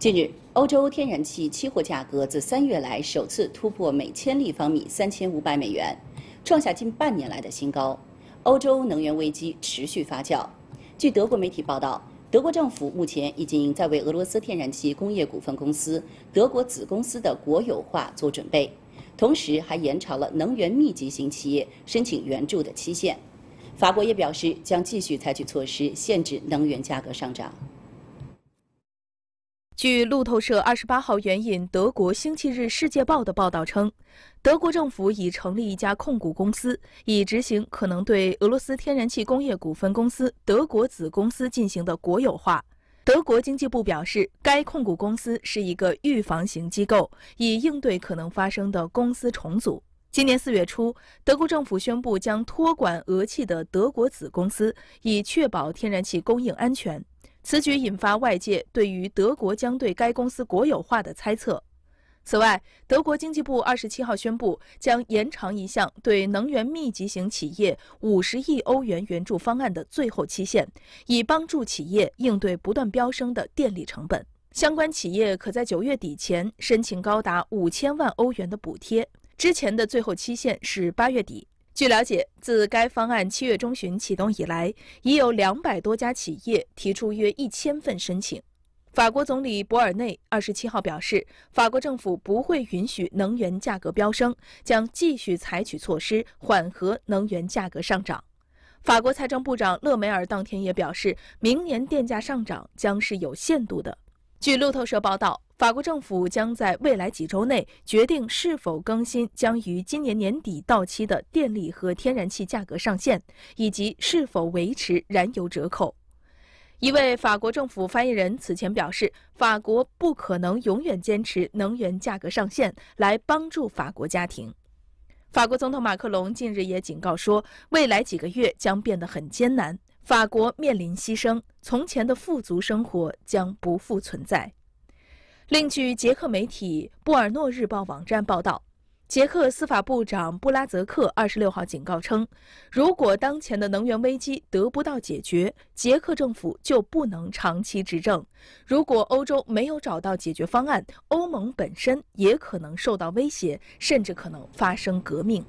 近日，欧洲天然气期货价格自三月来首次突破每千立方米三千五百美元，创下近半年来的新高。欧洲能源危机持续发酵。据德国媒体报道，德国政府目前已经在为俄罗斯天然气工业股份公司德国子公司的国有化做准备，同时还延长了能源密集型企业申请援助的期限。法国也表示将继续采取措施限制能源价格上涨。据路透社二十八号援引德国《星期日世界报》的报道称，德国政府已成立一家控股公司，以执行可能对俄罗斯天然气工业股份公司德国子公司进行的国有化。德国经济部表示，该控股公司是一个预防型机构，以应对可能发生的公司重组。今年四月初，德国政府宣布将托管俄气的德国子公司，以确保天然气供应安全。此举引发外界对于德国将对该公司国有化的猜测。此外，德国经济部二十七号宣布，将延长一项对能源密集型企业五十亿欧元援助方案的最后期限，以帮助企业应对不断飙升的电力成本。相关企业可在九月底前申请高达五千万欧元的补贴。之前的最后期限是八月底。据了解，自该方案七月中旬启动以来，已有两百多家企业提出约一千份申请。法国总理博尔内二十七号表示，法国政府不会允许能源价格飙升，将继续采取措施缓和能源价格上涨。法国财政部长勒梅尔当天也表示，明年电价上涨将是有限度的。据路透社报道。法国政府将在未来几周内决定是否更新将于今年年底到期的电力和天然气价格上限，以及是否维持燃油折扣。一位法国政府发言人此前表示，法国不可能永远坚持能源价格上限来帮助法国家庭。法国总统马克龙近日也警告说，未来几个月将变得很艰难，法国面临牺牲，从前的富足生活将不复存在。另据捷克媒体布尔诺日报网站报道，捷克司法部长布拉泽克二十六号警告称，如果当前的能源危机得不到解决，捷克政府就不能长期执政。如果欧洲没有找到解决方案，欧盟本身也可能受到威胁，甚至可能发生革命。